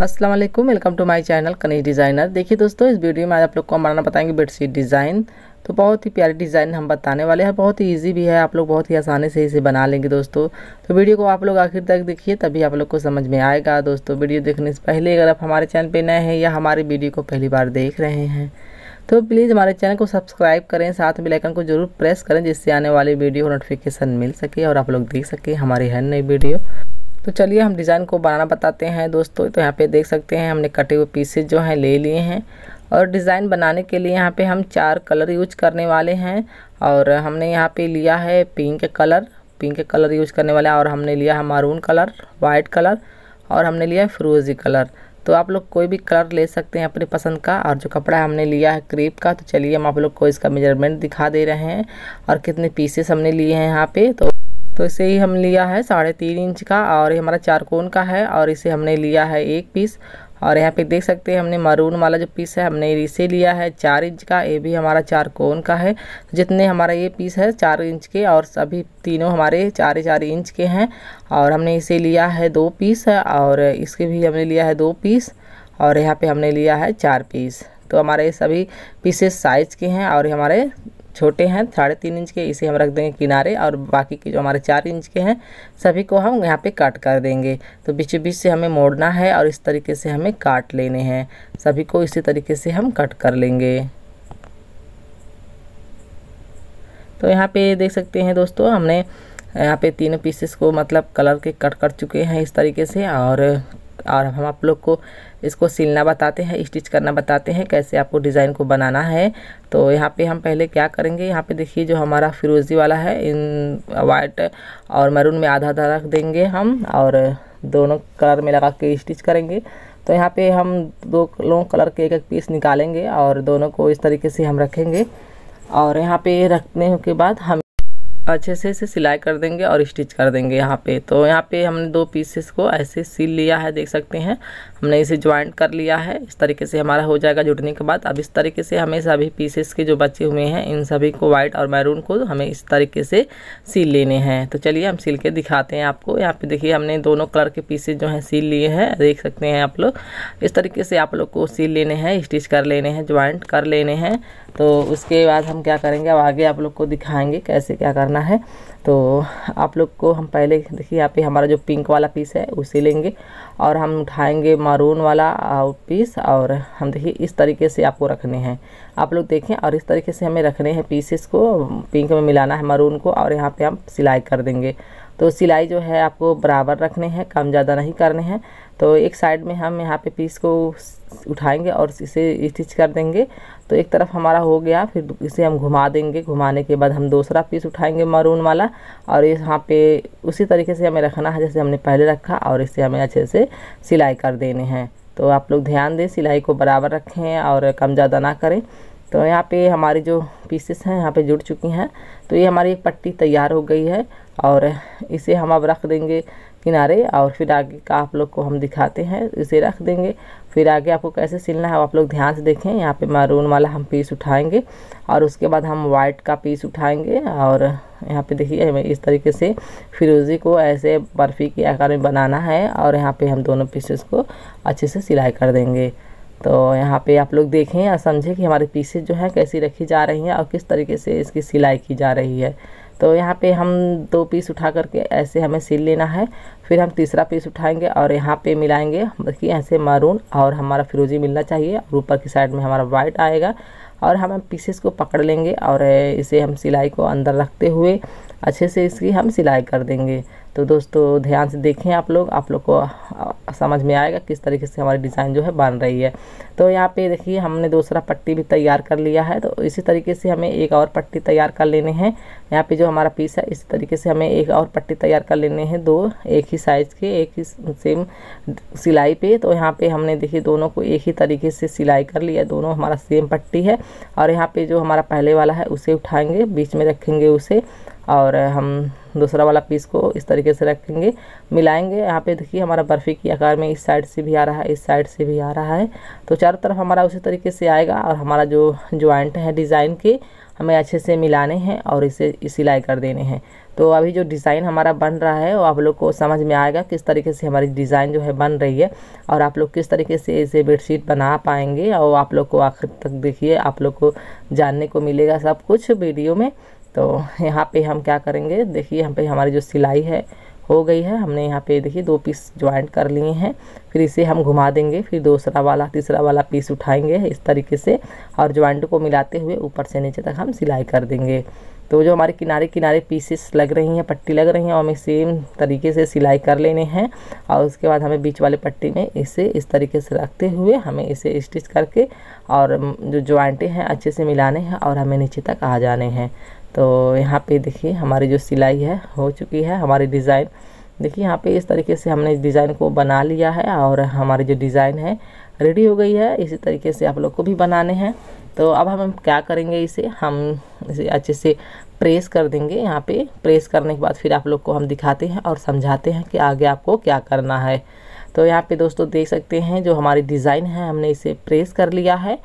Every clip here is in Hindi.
अस्सलाम वालेकुम welcome to my channel Kaneez designer देखिए दोस्तों इस वीडियो में आज आप लोग को हम बनाना बताएंगे बेडशीट डिज़ाइन तो बहुत ही प्यारी डिज़ाइन हम बताने वाले हैं बहुत ही इजी भी है आप लोग बहुत ही आसानी से इसे बना लेंगे दोस्तों तो वीडियो को आप लोग आखिर तक देखिए तभी आप लोग को समझ में आएगा दोस्तों वीडियो देखने से पहले अगर आप हमारे चैनल पर नए हैं या हमारे वीडियो को पहली बार देख रहे हैं तो प्लीज़ हमारे चैनल को सब्सक्राइब करें साथ में आइकन को जरूर प्रेस करें जिससे आने वाली वीडियो नोटिफिकेशन मिल सके और आप लोग देख सकें हमारी हर नई वीडियो तो चलिए हम डिज़ाइन को बनाना बताते हैं दोस्तों तो यहाँ पे देख सकते हैं हमने कटे हुए पीसेज जो हैं ले लिए हैं और डिज़ाइन बनाने के लिए यहाँ पे हम चार कलर यूज करने वाले हैं और हमने यहाँ पे लिया है pink colour pink colour use करने वाले और हमने लिया है मारून कलर वाइट कलर और हमने लिया है फ्रोजी कलर तो आप लोग कोई भी कलर ले सकते हैं अपनी पसंद का और जो कपड़ा हमने लिया है क्रीप का तो चलिए हम आप लोग को इसका मेजरमेंट दिखा दे रहे हैं और कितने पीसेस हमने लिए हैं यहाँ पे तो तो इसे ही हम लिया है साढ़े तीन इंच का और ये हमारा चारकोन का है और इसे हमने लिया है एक पीस और यहाँ पे देख सकते हैं हमने मरून वाला जो पीस है हमने इसे लिया है चार इंच का ये भी हमारा चार कोन का है जितने हमारा ये पीस है चार इंच के और सभी तीनों हमारे चार चार इंच के हैं और हमने इसे लिया है दो पीस और इसके भी हमने लिया है दो पीस और यहाँ पे हमने लिया है चार पीस तो हमारे सभी पीसेस साइज़ के हैं और हमारे छोटे हैं साढ़े तीन इंच के इसे हम रख देंगे किनारे और बाकी के जो हमारे चार इंच के हैं सभी को हम यहाँ पे काट कर देंगे तो बीच बीच से हमें मोड़ना है और इस तरीके से हमें काट लेने हैं सभी को इसी तरीके से हम कट कर लेंगे तो यहाँ पे देख सकते हैं दोस्तों हमने यहाँ पे तीनों पीसेस को मतलब कलर के कट कर चुके हैं इस तरीके से और और हम आप लोग को इसको सिलना बताते हैं स्टिच करना बताते हैं कैसे आपको डिज़ाइन को बनाना है तो यहाँ पे हम पहले क्या करेंगे यहाँ पे देखिए जो हमारा फिरोजी वाला है इन वाइट और मरून में आधा आधा रख देंगे हम और दोनों कलर में लगा के स्टिच करेंगे तो यहाँ पे हम दो लोग कलर के एक एक पीस निकालेंगे और दोनों को इस तरीके से हम रखेंगे और यहाँ पे रखने के बाद हम अच्छे से इसे सिलाई कर देंगे और स्टिच कर देंगे यहाँ पे तो यहाँ पे हमने दो पीसेस को ऐसे सिल लिया है देख सकते हैं हमने इसे ज्वाइंट कर लिया है इस तरीके से हमारा हो जाएगा जुटने के बाद अब इस तरीके से हमें सभी पीसेस के जो बचे हुए हैं इन सभी को वाइट और मैरून को हमें इस तरीके से सिल लेने हैं तो चलिए हम सिल के दिखाते हैं आपको यहाँ पर देखिए हमने दोनों कलर के पीसेज जो हैं सिल लिए हैं देख सकते हैं आप लोग इस तरीके से आप लोग को सिल लेने हैं स्टिच कर लेने हैं ज्वाइंट कर लेने हैं तो उसके बाद हम क्या करेंगे अब आगे आप लोग को दिखाएंगे कैसे क्या करना करना है तो आप लोग को हम पहले देखिए यहाँ पे हमारा जो पिंक वाला पीस है उसे लेंगे और हम उठाएंगे मारून वाला पीस और हम देखिए इस तरीके से आपको रखने हैं आप लोग देखें और इस तरीके से हमें रखने हैं पीसेस को पिंक में मिलाना है मारून को और यहाँ पे हम सिलाई कर देंगे तो सिलाई जो है आपको बराबर रखने हैं कम ज़्यादा नहीं करने हैं तो एक साइड में हम यहाँ पे पीस को उठाएंगे और इसे स्टिच कर देंगे तो एक तरफ हमारा हो गया फिर इसे हम घुमा देंगे घुमाने के बाद हम दूसरा पीस उठाएंगे मरून वाला और यहाँ पे उसी तरीके से हमें रखना है जैसे हमने पहले रखा और इसे हमें अच्छे से सिलाई कर देने हैं तो आप लोग ध्यान दें सिलाई को बराबर रखें और कम ज़्यादा ना करें तो यहाँ पे हमारी जो पीसेस हैं यहाँ पे जुड़ चुकी हैं तो ये हमारी एक पट्टी तैयार हो गई है और इसे हम अब रख देंगे किनारे और फिर आगे का आप लोग को हम दिखाते हैं इसे रख देंगे फिर आगे आपको कैसे सिलना है आप लोग ध्यान से देखें यहाँ पे मरून वाला हम पीस उठाएंगे और उसके बाद हम वाइट का पीस उठाएंगे और यहाँ पे देखिए हमें इस तरीके से फिरोजी को ऐसे बर्फ़ी के आकार में बनाना है और यहाँ पे हम दोनों पीसेस को अच्छे से सिलाई कर देंगे तो यहाँ पे आप लोग देखें और समझें कि हमारे पीसेज जो हैं कैसी रखी जा रही हैं और किस तरीके से इसकी सिलाई की जा रही है तो यहाँ पे हम दो पीस उठा करके ऐसे हमें सिल लेना है फिर हम तीसरा पीस उठाएंगे और यहाँ पे मिलाएंगे देखिए ऐसे मरून और हमारा फिरोजी मिलना चाहिए और ऊपर की साइड में हमारा वाइट आएगा और हम पीसेस को पकड़ लेंगे और इसे हम सिलाई को अंदर रखते हुए अच्छे से इसकी हम सिलाई कर देंगे तो दोस्तों ध्यान से देखें आप लोग आप लोग को समझ में आएगा किस तरीके से हमारी डिज़ाइन जो है बन रही है तो यहाँ पे देखिए हमने दूसरा पट्टी भी तैयार कर लिया है तो इसी तरीके से हमें एक और पट्टी तैयार कर लेने हैं यहाँ पे जो हमारा पीस है इसी तरीके से हमें एक और पट्टी तैयार कर लेने हैं दो एक ही साइज़ के एक ही सेम सिलाई पे तो यहाँ पे हमने देखिए दोनों को एक ही तरीके से सिलाई कर लिया दोनों हमारा सेम पट्टी है और यहाँ पे जो हमारा पहले वाला है उसे उठाएंगे बीच में रखेंगे उसे और हम दूसरा वाला पीस को इस तरीके से रखेंगे मिलाएंगे यहाँ पे देखिए हमारा बर्फ़ी की आकार में इस साइड से भी आ रहा है इस साइड से भी आ रहा है तो चारों तरफ हमारा उसी तरीके से आएगा और हमारा जो ज्वाइंट है डिज़ाइन के हमें अच्छे से मिलाने हैं और इसे सिलाई कर देने हैं तो अभी जो डिज़ाइन हमारा बन रहा है वो आप लोग को समझ में आएगा किस तरीके से हमारी डिज़ाइन जो है बन रही है और आप लोग किस तरीके से इसे बेडशीट बना पाएंगे और आप लोग को आखिर तक देखिए आप लोग को जानने को मिलेगा सब कुछ वीडियो में तो यहाँ पे हम क्या करेंगे देखिए यहाँ पे हमारी जो सिलाई है हो गई है हमने यहाँ पे देखिए दो पीस ज्वाइंट कर लिए हैं फिर इसे हम घुमा देंगे फिर दूसरा वाला तीसरा वाला पीस उठाएंगे इस तरीके से और ज्वाइंट को मिलाते हुए ऊपर से नीचे तक हम सिलाई कर देंगे तो जो हमारे किनारे किनारे पीसेस लग रही हैं पट्टी लग रही हैं और हमें सेम तरीके से सिलाई कर लेने हैं और उसके बाद हमें बीच वाले पट्टी में इसे इस तरीके से रखते हुए हमें इसे स्टिच करके और जो ज्वाइंटें हैं अच्छे से मिलाने हैं और हमें नीचे तक आ जाने हैं तो यहाँ पे देखिए हमारी जो सिलाई है हो चुकी है हमारी डिज़ाइन देखिए यहाँ पे इस तरीके से हमने इस डिज़ाइन को बना लिया है और हमारी जो डिज़ाइन है रेडी हो गई है इसी तरीके से आप लोग को भी बनाने हैं तो अब हम क्या करेंगे इसे हम इसे अच्छे से प्रेस कर देंगे यहाँ पे प्रेस करने के बाद फिर आप लोग को हम दिखाते हैं और समझाते हैं कि आगे आपको क्या करना है तो यहाँ पे दोस्तों देख सकते हैं जो हमारी डिज़ाइन है हमने इसे प्रेस कर लिया है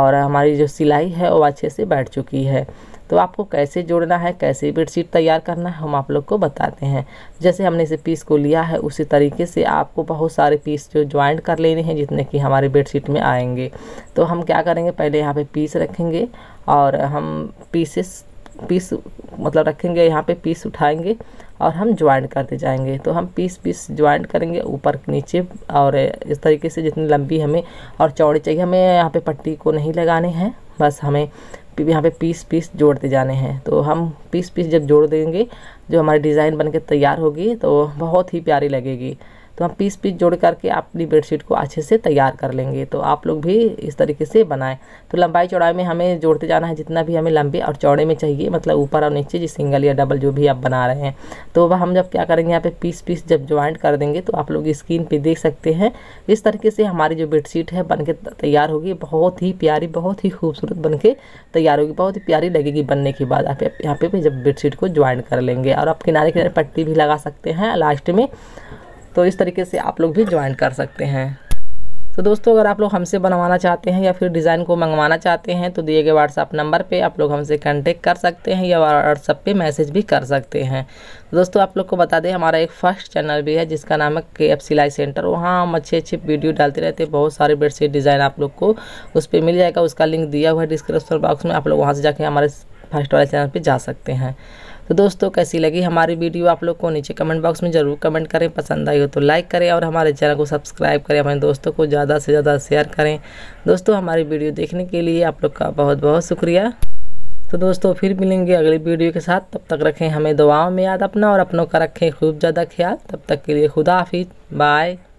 और हमारी जो सिलाई है वो अच्छे से बैठ चुकी है तो आपको कैसे जोड़ना है कैसे बेडशीट तैयार करना है हम आप लोग को बताते हैं जैसे हमने इसे पीस को लिया है उसी तरीके से आपको बहुत सारे पीस जो ज्वाइंट कर लेने हैं जितने कि हमारे बेडशीट में आएंगे तो हम क्या करेंगे पहले यहाँ पे पीस रखेंगे और हम पीसेस पीस मतलब रखेंगे यहाँ पे पीस उठाएंगे और हम ज्वाइंट करते जाएंगे तो हम पीस पीस ज्वाइंट करेंगे ऊपर नीचे और इस तरीके से जितनी लंबी हमें और चौड़ी चाहिए हमें यहाँ पे पट्टी को नहीं लगाने हैं बस हमें यहाँ पे पीस पीस जोड़ते जाने हैं तो हम पीस पीस जब जोड़ देंगे जो हमारी डिज़ाइन बनके तैयार होगी तो बहुत ही प्यारी लगेगी तो हम पीस पीस जोड़ करके अपनी बेडशीट को अच्छे से तैयार कर लेंगे तो आप लोग भी इस तरीके से बनाएं तो लंबाई चौड़ाई में हमें जोड़ते जाना है जितना भी हमें लंबे और चौड़े में चाहिए मतलब ऊपर और नीचे जिस सिंगल या डबल जो भी आप बना रहे हैं तो वह हम जब क्या करेंगे यहाँ पे पीस पीस जब ज्वाइंट कर देंगे तो आप लोग स्क्रीन पर देख सकते हैं इस तरीके से हमारी जो बेडशीट है बन तैयार होगी बहुत ही प्यारी बहुत ही खूबसूरत बन तैयार होगी बहुत ही प्यारी लगेगी बनने के बाद आप यहाँ पे जब बेडशीट को ज्वाइन कर लेंगे और आप किनारे किनारे पट्टी भी लगा सकते हैं लास्ट में तो इस तरीके से आप लोग भी ज्वाइन कर सकते हैं तो दोस्तों अगर आप लोग हमसे बनवाना चाहते हैं या फिर डिज़ाइन को मंगवाना चाहते हैं तो दिए गए व्हाट्सअप नंबर पे आप लोग हमसे कांटेक्ट कर सकते हैं या व्हाट्सअप पे मैसेज भी कर सकते हैं तो दोस्तों आप लोग को बता दें हमारा एक फ़र्स्ट चैनल भी है जिसका नाम है के एफ सिलाई सेंटर वहाँ हम अच्छे अच्छे वीडियो डालते रहते हैं बहुत सारे बेडशीट डिज़ाइन आप लोग को उस पर मिल जाएगा उसका लिंक दिया हुआ है डिस्क्रिप्शन बॉक्स में आप लोग वहाँ से जाके हमारे फर्स्ट वाले चैनल पर जा सकते हैं तो दोस्तों कैसी लगी हमारी वीडियो आप लोग को नीचे कमेंट बॉक्स में ज़रूर कमेंट करें पसंद आई हो तो लाइक करें और हमारे चैनल को सब्सक्राइब करें अपने दोस्तों को ज़्यादा से ज़्यादा शेयर करें दोस्तों हमारी वीडियो देखने के लिए आप लोग का बहुत बहुत शुक्रिया तो दोस्तों फिर मिलेंगे अगली वीडियो के साथ तब तक रखें हमें दुआओं में याद अपना और अपनों का रखें खूब ज़्यादा ख्याल तब तक के लिए खुदा हाफिज बाय